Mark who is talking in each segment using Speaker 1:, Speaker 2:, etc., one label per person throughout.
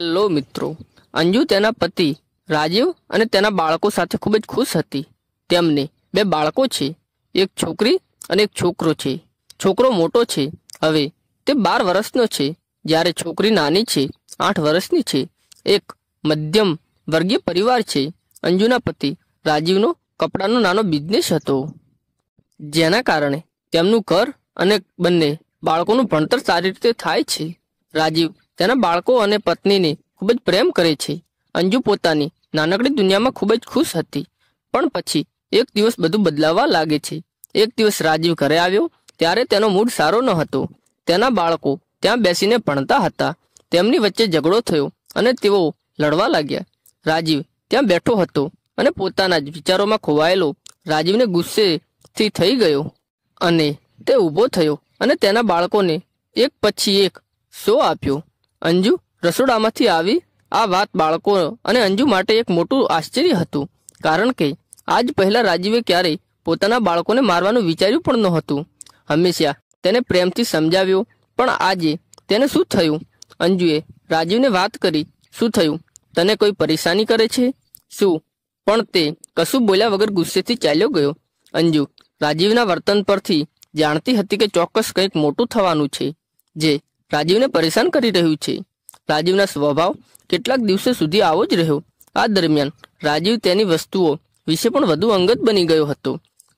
Speaker 1: hello મિત્રો અંજુ તેના પતિ રાજીવ અને તેના બાળકો સાથે ખૂબ જ ખુશ હતી તેમને બે બાળકો છે એક છોકરી અને એક છોકરો છે છોકરો મોટો છે હવે તે બાર વર્ષનો છે જ્યારે છોકરી નાની છે આઠ વર્ષની છે એક મધ્યમ વર્ગીય પરિવાર છે અંજુના પતિ રાજીવનો કપડાનો નાનો બિઝનેસ હતો જેના કારણે તેમનું ઘર અને બંને બાળકોનું ભણતર સારી રીતે થાય છે રાજીવ તેના બાળકો અને પત્નીને ખૂબ જ પ્રેમ કરે છે અંજુ પોતાની નાનકડી દુનિયામાં ખૂબ જ ખુશ હતી પણ પછી એક દિવસ બધું બદલાવા લાગે છે એક દિવસ રાજીવ ઘરે આવ્યો ત્યારે તેનો મૂડ સારો ન હતો તેના બાળકો ત્યાં બેસીને ભણતા હતા તેમની વચ્ચે ઝઘડો થયો અને તેઓ લડવા લાગ્યા રાજીવ ત્યાં બેઠો હતો અને પોતાના જ વિચારોમાં ખોવાયેલો રાજીવને ગુસ્સેથી થઈ ગયો અને તે ઊભો થયો અને તેના બાળકોને એક પછી એક શો આપ્યો અંજુ રસોડામાંથી આવી આ વાત બાળકો અને અંજુ માટે એક મોટું આશ્ચર્ય હતું કારણ કે આજ પહેલાં રાજીવે ક્યારેય પોતાના બાળકોને મારવાનું વિચાર્યું પણ નહોતું હંમેશા તેને પ્રેમથી સમજાવ્યો પણ આજે તેને શું થયું અંજુએ રાજીવને વાત કરી શું થયું તને કોઈ પરેશાની કરે છે શું પણ તે કશું બોલ્યા વગર ગુસ્સેથી ચાલ્યો ગયો અંજુ રાજીવના વર્તન પરથી જાણતી હતી કે ચોક્કસ કંઈક મોટું થવાનું છે જે રાજીવને પરેશાન કરી રહ્યું છે રાજીવના સ્વભાવ કેટલાક દિવસો સુધી આવો જ રહ્યો આ દરમિયાન રાજીવ તેની વસ્તુઓ વિશે પણ વધુ અંગત બની ગયો હતો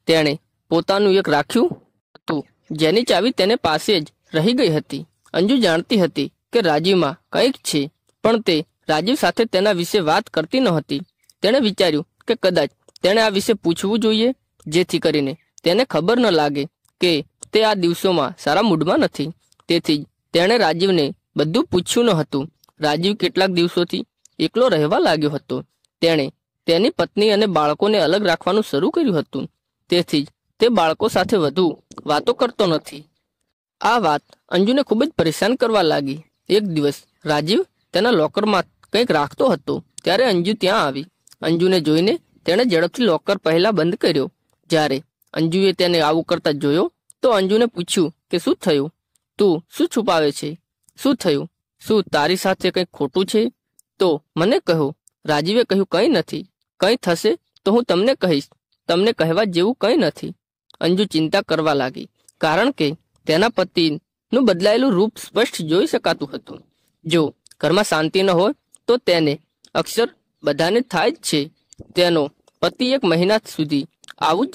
Speaker 1: તેણે પોતાનું એક રાખ્યું હતું જેની ચાવી તેને પાસે જ રહી ગઈ હતી અંજુ જાણતી હતી કે રાજીવમાં કંઈક છે પણ તે રાજીવ સાથે તેના વિશે વાત કરતી ન હતી તેણે વિચાર્યું કે કદાચ તેણે આ વિશે પૂછવું જોઈએ જેથી કરીને તેને ખબર ન લાગે કે તે આ દિવસોમાં સારા મૂડમાં નથી તેથી જ તેણે રાજીવને બધું પૂછ્યું ન હતું રાજીવ કેટલાક દિવસોથી એકલો રહેવા લાગ્યો હતો તેણે તેની પત્ની અને બાળકોને અલગ રાખવાનું શરૂ કર્યું હતું તેથી જ તે બાળકો સાથે વધુ વાતો કરતો નથી આ વાત અંજુને ખૂબ જ પરેશાન કરવા લાગી એક દિવસ રાજીવ તેના લોકરમાં કંઈક રાખતો હતો ત્યારે અંજુ ત્યાં આવી અંજુને જોઈને તેણે ઝડપથી લોકર પહેલા બંધ કર્યો જ્યારે અંજુએ તેને આવું કરતા જોયો તો અંજુને પૂછ્યું કે શું થયું તું શું છુપાવે છે શું થયું શું તારી સાથે કંઈ ખોટું છે તો મને કહો રાજીવે કહ્યું કંઈ નથી કંઈ થશે તો હું તમને કહીશ તમને કહેવા જેવું કંઈ નથી અંજુ ચિંતા કરવા લાગી કારણ કે તેના પતિનું બદલાયેલું રૂપ સ્પષ્ટ જોઈ શકાતું હતું જો ઘરમાં શાંતિ ન હોય તો તેને અક્ષર બધાને થાય જ છે તેનો પતિ એક મહિના સુધી આવું જ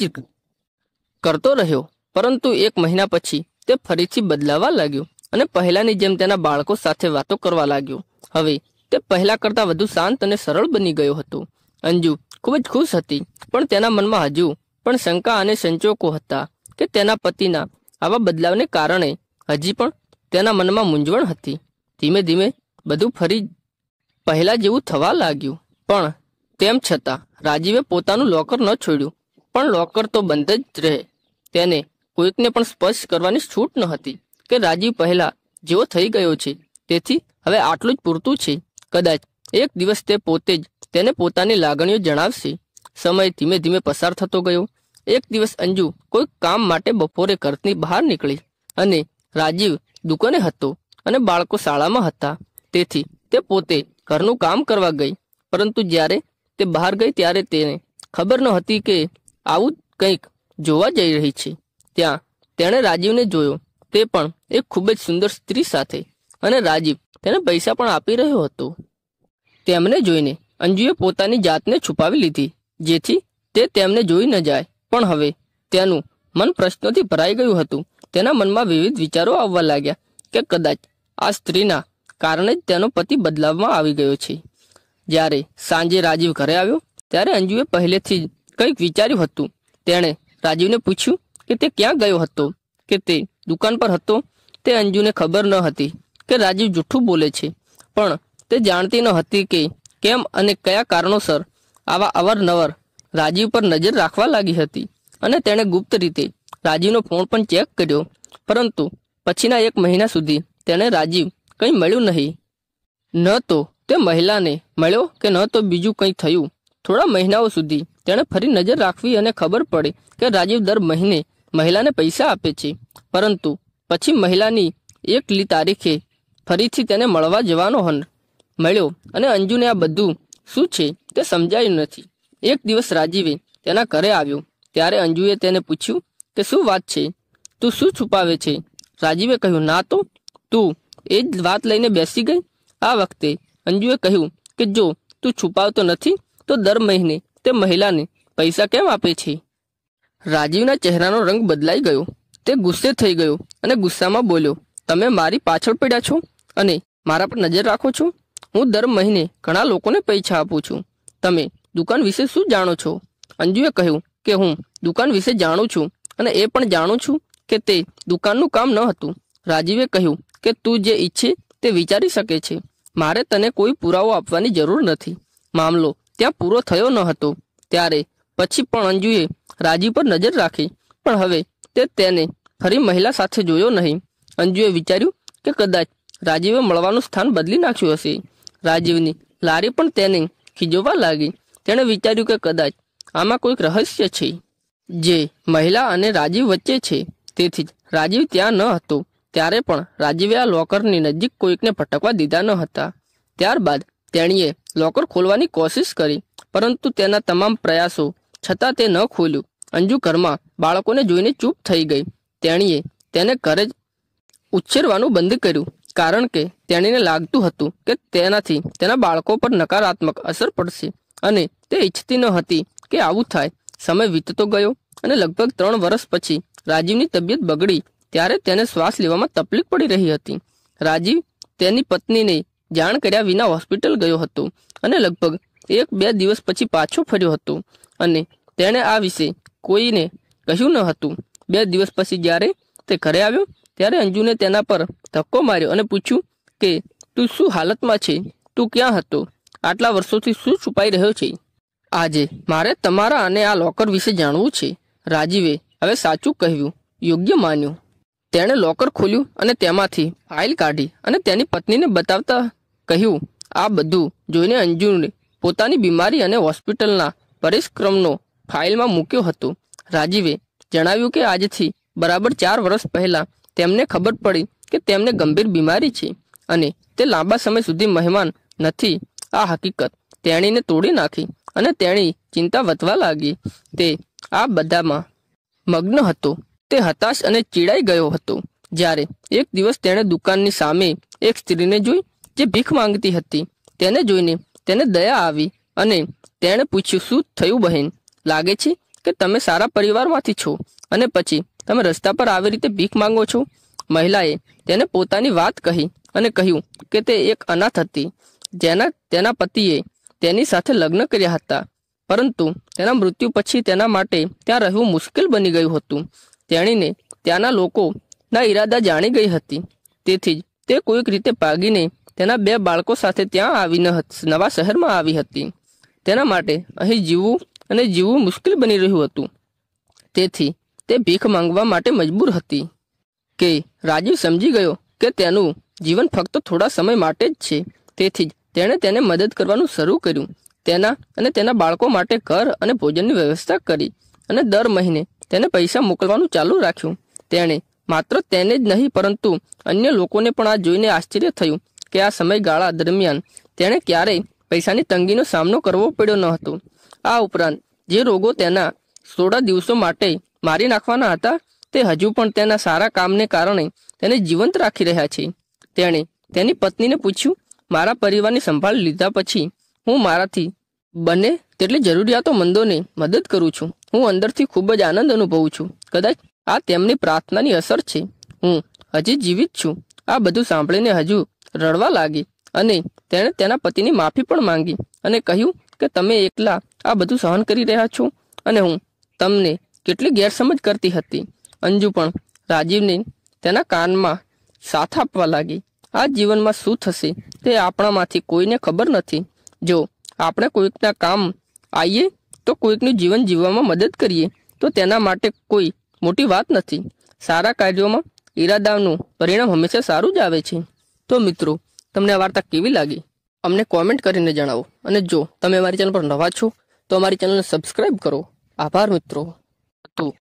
Speaker 1: કરતો રહ્યો પરંતુ એક મહિના પછી તે ફરીથી બદલાવા લાગ્યું અને પહેલાની જેમ તેના બાળકો સાથે વાતો કરવા લાગ્યો હવે તે પહેલા કરતાં વધુ શાંત અને સરળ બની ગયો હતો અંજુ ખૂબ જ ખુશ હતી પણ તેના મનમાં હજુ પણ શંકા અને સંચોકો હતા કે તેના પતિના આવા બદલાવને કારણે હજી પણ તેના મનમાં મૂંઝવણ હતી ધીમે ધીમે બધું ફરી પહેલા જેવું થવા લાગ્યું પણ તેમ છતાં રાજીવે પોતાનું લોકર ન છોડ્યું પણ લોકર તો બંધ જ રહે તેને કોઈકને પણ સ્પર્શ કરવાની છૂટ ન હતી કે રાજીવ પહેલા જેવો થઈ ગયો છે તેથી હવે આટલું જ પૂરતું છે કદાચ એક દિવસ તે પોતે જ તેને પોતાની લાગણીઓ જણાવશે સમય ધીમે ધીમે પસાર થતો ગયો એક દિવસ અંજુ કોઈ કામ માટે બપોરે ઘરની બહાર નીકળી અને રાજીવ દુકાને હતો અને બાળકો શાળામાં હતા તેથી તે પોતે ઘરનું કામ કરવા ગઈ પરંતુ જ્યારે તે બહાર ગઈ ત્યારે તેને ખબર ન હતી કે આવું કંઈક જોવા જઈ રહી છે ત્યાં તેણે રાજીવને જોયો તે પણ એક ખૂબ જ સુંદર સ્ત્રી સાથે અને રાજીવ તેને પૈસા પણ આપી રહ્યો હતો તેમને જોઈને અંજુએ પોતાની જાતને છુપાવી લીધી જેથી તે તેમને જોઈ ન જાય પણ હવે તેનું મન પ્રશ્નોથી ભરાઈ ગયું હતું તેના મનમાં વિવિધ વિચારો આવવા લાગ્યા કે કદાચ આ સ્ત્રીના કારણે જ તેનો પતિ બદલાવમાં આવી ગયો છે જ્યારે સાંજે રાજીવ ઘરે આવ્યો ત્યારે અંજુએ પહેલેથી જ કંઈક વિચાર્યું હતું તેણે રાજીવને પૂછ્યું કે તે ક્યાં ગયો હતો કે તે દુકાન પર હતો તે અંજુને ખબર ન હતી કે રાજીવ જૂઠું બોલે છે પણ તે જાણતી ન હતી કે કેમ અને કયા કારણોસર આવા અવારનવાર રાજીવ પર નજર રાખવા લાગી હતી અને તેણે ગુપ્ત રીતે રાજીવનો ફોન પણ ચેક કર્યો પરંતુ પછીના એક મહિના સુધી તેણે રાજીવ કંઈ મળ્યું નહીં ન તો તે મહિલાને મળ્યો કે ન તો બીજું કંઈ થયું થોડા મહિનાઓ સુધી તેણે ફરી નજર રાખવી અને ખબર પડી કે રાજીવ દર મહિને મહિલાને પૈસા આપે છે પરંતુ પછી મહિલાની એકલી તારીખે ફરીથી તેને મળવા જવાનો હન મળ્યો અને અંજુને આ બધું શું છે તે સમજાયું નથી એક દિવસ રાજીવે તેના ઘરે આવ્યો ત્યારે અંજુએ તેને પૂછ્યું કે શું વાત છે તું શું છુપાવે છે રાજીવે કહ્યું ના તો તું એ જ વાત લઈને બેસી ગઈ આ વખતે અંજુએ કહ્યું કે જો તું છુપાવતો નથી તો દર મહિને તે મહિલાને પૈસા કેમ આપે છે રાજીવના ચહેરાનો રંગ બદલાઈ ગયો તે ગુસ્સે થઈ ગયો અને ગુસ્સામાં બોલ્યો તમે મારી પાછળ પડ્યા છો અને મારા પર નજર રાખો છો હું દર મહિને ઘણા લોકોને પૈસા આપું છું તમે દુકાન વિશે શું જાણો છો અંજુએ કહ્યું કે હું દુકાન વિશે જાણું છું અને એ પણ જાણું છું કે તે દુકાનનું કામ ન હતું રાજીવે કહ્યું કે તું જે ઈચ્છે તે વિચારી શકે છે મારે તને કોઈ પુરાવો આપવાની જરૂર નથી મામલો ત્યાં પૂરો થયો ન હતો ત્યારે પછી પણ અંજુએ રાજી પર નજર રાખી પણ હવે તે તેને ફરી મહિલા સાથે જોયો નહીં અંજુએ વિચાર્યું કે કદાચ રાજીવે મળવાનું સ્થાન બદલી નાખ્યું હશે રાજીવની લારી પણ તેને ખીજવવા લાગી તેણે વિચાર્યું કે કદાચ આમાં કોઈક રહસ્ય છે જે મહિલા અને રાજીવ વચ્ચે છે તેથી જ રાજીવ ત્યાં ન હતો ત્યારે પણ રાજીવે આ લોકરની નજીક કોઈકને ભટકવા દીધા ન હતા ત્યારબાદ તેણીએ લોકર ખોલવાની કોશિશ કરી પરંતુ તેના તમામ પ્રયાસો છતાં તે ન ખોલ્યું અંજુ ઘરમાં બાળકોને જોઈને ચૂપ થઈ ગઈ તેણીએ તેને ઘરે જ ઉછેરવાનું બંધ કર્યું કારણ કે તેણીને લાગતું હતું કે તેનાથી તેના બાળકો પર નકારાત્મક અસર પડશે અને તે ઈચ્છતી ન હતી કે આવું થાય સમય વીતતો ગયો અને લગભગ ત્રણ વર્ષ પછી રાજીવની તબિયત બગડી ત્યારે તેને શ્વાસ લેવામાં તકલીફ પડી રહી હતી રાજીવ તેની પત્નીને જાણ કર્યા વિના હોસ્પિટલ ગયો હતો અને લગભગ એક બે દિવસ પછી પાછો ફર્યો હતો અને તેણે આ વિશે કોઈને કહ્યું ન હતું બે દિવસ પછી જ્યારે તે ઘરે આવ્યો ત્યારે અંજુને તેના પર ધક્કો માર્યો અને પૂછ્યું કે તું શું હાલતમાં છે તું ક્યાં હતો આટલા વર્ષોથી શું છુપાઈ રહ્યો છે આજે મારે તમારા અને આ લોકર વિશે જાણવું છે રાજીવે હવે સાચું કહ્યું યોગ્ય માન્યું તેણે લોકર ખોલ્યું અને તેમાંથી ફાઇલ કાઢી અને તેની પત્નીને બતાવતા કહ્યું આ બધું જોઈને અંજુને પોતાની બીમારી અને હોસ્પિટલના પરિશ્રમનો ફાઇલમાં મૂક્યો હતો રાજીવે જણાવ્યું કે આજથી બરાબર ચાર વર્ષ પહેલાં તેમને ખબર પડી કે તેમને ગંભીર બીમારી છે અને તે લાંબા સમય સુધી મહેમાન નથી આ હકીકત તેણીને તોડી નાખી અને તેણી ચિંતા વધવા લાગી તે આ બધામાં મગ્ન હતો તે હતાશ અને ચીડાઈ ગયો હતો જ્યારે એક દિવસ તેણે દુકાનની સામે એક સ્ત્રીને જોઈ જે ભીખ માંગતી હતી તેને જોઈને તેને દયા આવી અને તેણે પૂછ્યું શું થયું બહેન લાગે છે કે તમે સારા પરિવારમાંથી છો અને પછી તમે રસ્તા પર આવી રીતે ભીખ માંગો છો મહિલાએ તેને પોતાની વાત કહી અને કહ્યું કે તે એક અનાથ હતી જેના તેના પતિએ તેની સાથે લગ્ન કર્યા હતા પરંતુ તેના મૃત્યુ પછી તેના માટે ત્યાં રહેવું મુશ્કેલ બની ગયું હતું તેણીને ત્યાંના લોકોના ઈરાદા જાણી ગઈ હતી તેથી જ તે કોઈક રીતે પાગીને તેના બે બાળકો સાથે ત્યાં આવી ન નવા શહેરમાં આવી હતી તેના માટે અહીં જીવવું અને જીવવું મુશ્કેલ બની રહ્યું હતું તેથી તે ભીખ માંગવા માટે મજબૂર હતી કે રાજીવ સમજી ગયો કે તેનું જીવન ફક્ત થોડા સમય માટે જ છે તેથી જ તેણે તેને મદદ કરવાનું શરૂ કર્યું તેના અને તેના બાળકો માટે ઘર અને ભોજનની વ્યવસ્થા કરી અને દર મહિને તેને પૈસા મોકલવાનું ચાલુ રાખ્યું તેણે માત્ર તેને જ નહીં પરંતુ અન્ય લોકોને પણ આ જોઈને આશ્ચર્ય થયું કે આ સમયગાળા દરમિયાન તેણે ક્યારેય પૈસાની તંગીનો સામનો કરવો પડ્યો ન હતો આ ઉપરાંત જે રોગો તેના સોળા દિવસો માટે મારી નાખવાના હતા તે હજુ પણ તેના સારા કામને કારણે તેને જીવંત રાખી રહ્યા છે તેણે તેની પત્નીને પૂછ્યું મારા પરિવારની સંભાળ લીધા પછી હું મારાથી બને તેટલી જરૂરિયાતો મંદોને મદદ કરું છું હું અંદરથી ખૂબ જ આનંદ અનુભવું છું કદાચ આ તેમની પ્રાર્થનાની અસર છે હું હજી જીવિત છું આ બધું સાંભળીને હજુ રડવા લાગી અને તેણે તેના પતિની માફી પણ માંગી અને કહ્યું કે તમે એકલા આ બધું સહન કરી રહ્યા છો અને હું તમને કેટલી ગેરસમજ કરતી હતી અંજુ પણ રાજીવને તેના કાનમાં સાથ આપવા લાગી આ જીવનમાં શું થશે તે આપણામાંથી કોઈને ખબર નથી જો આપણે કોઈકના કામ આવીએ તો કોઈકનું જીવન જીવવામાં મદદ કરીએ તો તેના માટે કોઈ મોટી વાત નથી સારા કાર્યોમાં ઈરાદાનું પરિણામ હંમેશા સારું જ આવે છે તો મિત્રો તમને આ વાર્તા કેવી લાગી અમને કોમેન્ટ કરીને જણાવો અને જો તમે અમારી ચેનલ પર નવા છો તો અમારી ચેનલને સબસ્ક્રાઇબ કરો આભાર મિત્રો તો